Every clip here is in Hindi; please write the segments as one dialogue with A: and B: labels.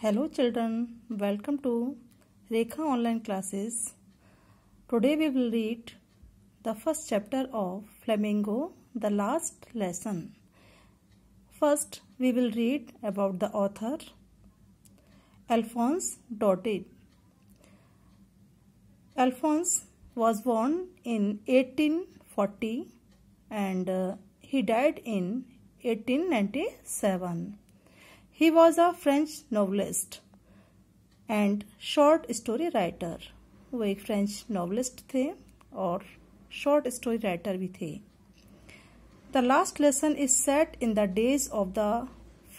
A: Hello children, welcome to Rekha online classes. Today we will read the first chapter of Flamingo, the last lesson. First we will read about the author Alphonse Daudet. Alphonse was born in 1840 and uh, he died in 1897. He was a French novelist and short story writer वो एक फ्रेंच नॉवलिस्ट थे और शॉर्ट स्टोरी राइटर भी थे the last lesson is set in the days of the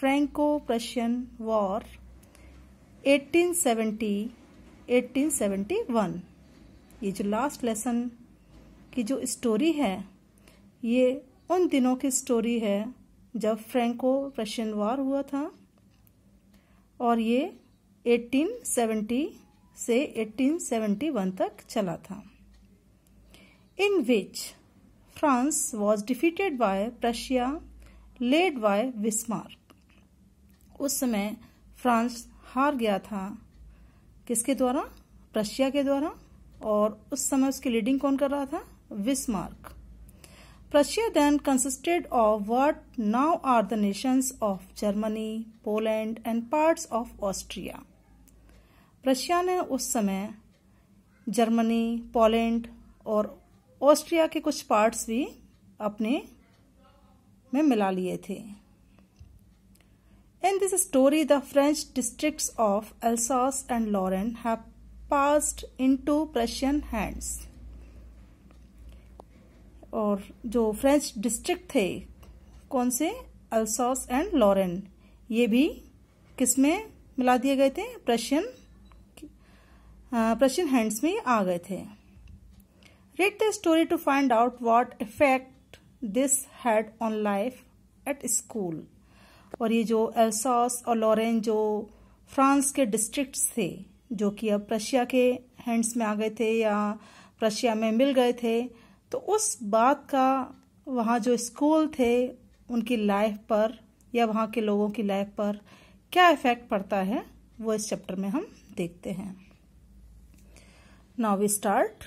A: Franco Prussian war 1870 1871 ये जो लास्ट लेसन की जो स्टोरी है ये उन दिनों की स्टोरी है जब फ्रेंको प्रशियन वॉर हुआ था और ये 1870 से 1871 तक चला था in which France was defeated by Prussia led by Bismarck उस समय फ्रांस हार गया था किसके द्वारा प्रशिया के द्वारा और उस समय उसकी लीडिंग कौन कर रहा था Bismarck Prussia then consisted of what now are the nations of Germany, Poland and parts of Austria. Prussia ne us samay Germany, Poland aur Austria parts bhi apne mein In this story the French districts of Alsace and Lorraine have passed into Prussian hands. और जो फ्रेंच डिस्ट्रिक्ट थे कौन से अल्सॉस एंड लॉरेन ये भी किस में मिला दिए गए थे प्रशियन प्रशियन हैंड्स में आ गए थे read the story to find out what effect this had on life at school और ये जो एल्सॉस और लॉरेन जो फ्रांस के डिस्ट्रिक्ट्स थे जो कि अब प्रशिया के हैंड्स में आ गए थे या प्रशिया में मिल गए थे तो उस बात का वहाँ जो स्कूल थे उनकी लाइफ पर या वहाँ के लोगों की लाइफ पर क्या इफेक्ट पड़ता है वो इस चैप्टर में हम देखते हैं now we start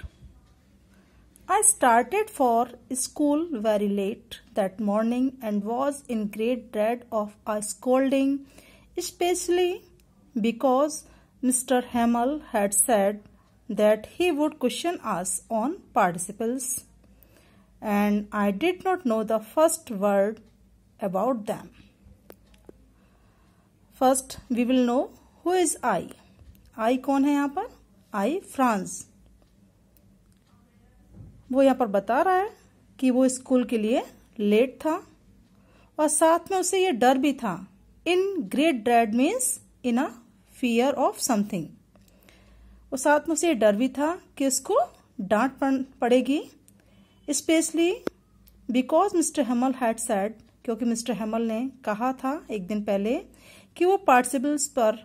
A: I started for school very late that morning and was in great dread of I scolding especially because mister Hamel had said that he would question us on participles and I did not know the first word about them. First we will know who is I I कौन है यहाँ पर आई फ्रांस वो यहाँ पर बता रहा है कि वो स्कूल के लिए लेट था और साथ में उसे ये डर भी था in great dread means in a fear of something और साथ में उसे डर भी था कि उसको डांट पड़ेगी especially because mister Hamel had said क्योंकि मिस्टर हेमल ने कहा था एक दिन पहले कि वो पार्टिसिपल्स पर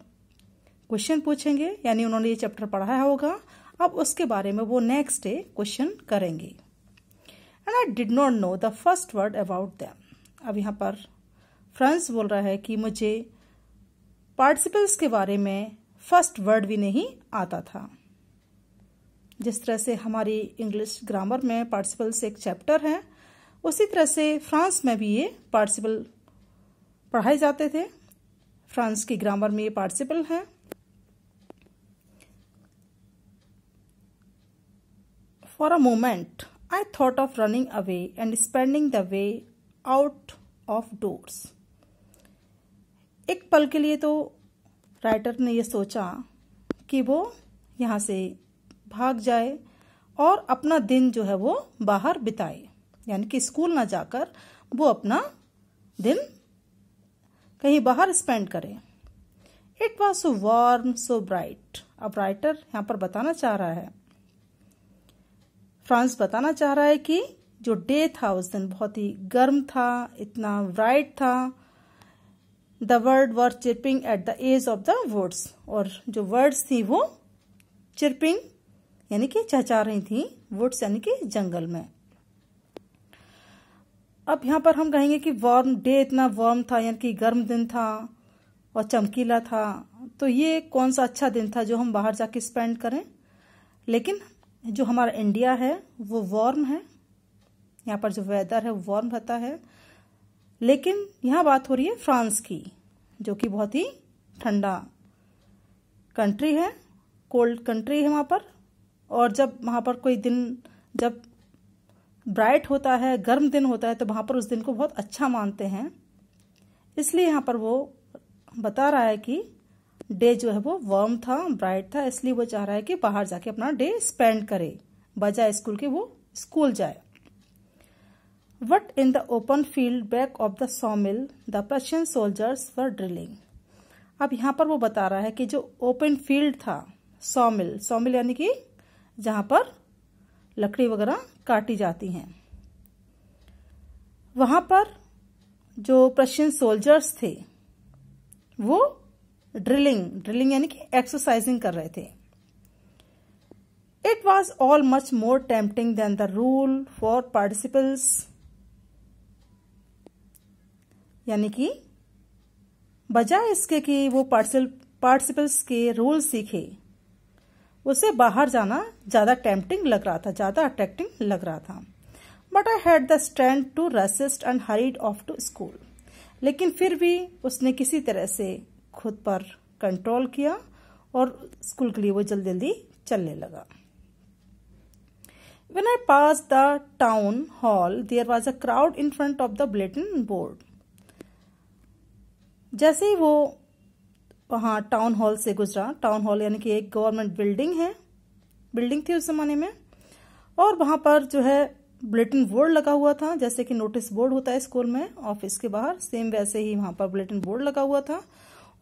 A: क्वेश्चन पूछेंगे यानी उन्होंने ये चैप्टर पढ़ाया होगा अब उसके बारे में वो नेक्स्ट डे क्वेश्चन करेंगे and I did not know the first word about them अब यहाँ पर फ्रांस बोल रहा है कि मुझे पार्टिसिपल्स के बारे में फर्स्ट वर्ड भी नहीं आता था जिस तरह से हमारी इंग्लिश ग्रामर में पार्टिसिपल्स एक चैप्टर है उसी तरह से फ्रांस में भी ये पार्टिसिपल पढ़ाए जाते थे फ्रांस की ग्रामर में ये पार्टिसिपल हैं for a moment I thought of running away and spending the way out of doors एक पल के लिए तो राइटर ने ये सोचा कि वो यहाँ से भाग जाए और अपना दिन जो है वो बाहर बिताए यानी कि स्कूल ना जाकर वो अपना दिन कहीं बाहर स्पेंड करे it was so warm so bright अब राइटर यहां पर बताना चाह रहा है फ्रांस बताना चाह रहा है कि जो डे था उस दिन बहुत ही गर्म था इतना ब्राइट था the word were chirping at the edge of the words और जो वर्ड्स थी वो चिरपिंग यानी कि चहचा रही थी वुड्स यानी कि जंगल में अब यहां पर हम कहेंगे कि वार्म डे इतना वार्म था यानी कि गर्म दिन था और चमकीला था तो ये कौन सा अच्छा दिन था जो हम बाहर जाके स्पेंड करें लेकिन जो हमारा इंडिया है वो वार्म है यहाँ पर जो वेदर है वो वार्म रहता है लेकिन यहाँ बात हो रही है फ्रांस की जो कि बहुत ही ठंडा कंट्री है कोल्ड कंट्री है वहाँ पर और जब वहाँ पर कोई दिन जब ब्राइट होता है गर्म दिन होता है तो वहाँ पर उस दिन को बहुत अच्छा मानते हैं इसलिए यहाँ पर वो बता रहा है कि डे जो है वो वार्म था ब्राइट था इसलिए वो चाह रहा है कि बाहर जाके अपना डे स्पेंड करे बजाय स्कूल के वो स्कूल जाए what in the open field back of the sawmill the Prussian soldiers for drilling अब यहाँ पर वो बता रहा है कि जो ओपन फील्ड था सोमिल मिल यानी कि जहाँ पर लकड़ी वगैरह काटी जाती हैं वहाँ पर जो प्रशियन सोल्जर्स थे वो ड्रिलिंग ड्रिलिंग यानी कि एक्सरसाइजिंग कर रहे थे it was all much more tempting than the rule for participles यानी कि बजाय इसके कि वो पार्टिसिपल्स के रूल सीखे उसे बाहर जाना ज़्यादा टेम्पटिंग लग रहा था ज़्यादा अट्रैक्टिंग लग रहा था but I had the strength to resist and hurried off to school लेकिन फिर भी उसने किसी तरह से खुद पर कंट्रोल किया और स्कूल के लिए वो जल्दी जल्दी चलने लगा When I passed the town hall, there was a crowd in front of the bulletin board. जैसे ही वो वहाँ टाउन हॉल से गुजरा टाउन हॉल यानी कि एक गवर्नमेंट बिल्डिंग है बिल्डिंग थी उस ज़माने में और वहां पर जो है बुलेटिन बोर्ड लगा हुआ था जैसे कि नोटिस बोर्ड होता है स्कूल में ऑफिस के बाहर सेम वैसे ही वहां पर बुलेटिन बोर्ड लगा हुआ था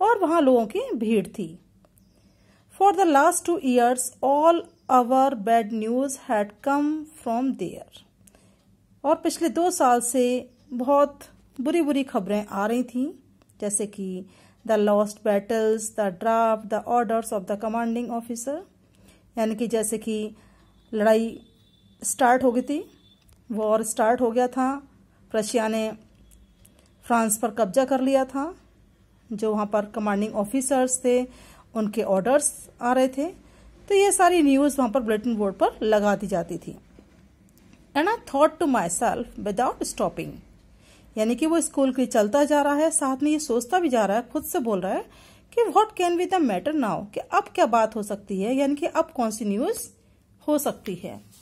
A: और वहां लोगों की भीड़ थी for the last two years all our bad news had come from there और पिछले दो साल से बहुत बुरी बुरी खबरें आ रही थी जैसे कि the lost battles the draft the orders of the commanding officer यानी कि जैसे कि लड़ाई स्टार्ट हो गई थी वॉर स्टार्ट हो गया था रशिया ने फ्रांस पर कब्जा कर लिया था जो वहाँ पर कमांडिंग ऑफिसर्स थे उनके ऑर्डर्स आ रहे थे तो ये सारी न्यूज़ वहाँ पर बुलेटिन बोर्ड पर लगा दी जाती थी and I thought to myself without stopping यानी कि वो स्कूल के लिए चलता जा रहा है साथ में ये सोचता भी जा रहा है खुद से बोल रहा है कि what can be the matter now कि अब क्या बात हो सकती है यानी कि अब कौन सी न्यूज हो सकती है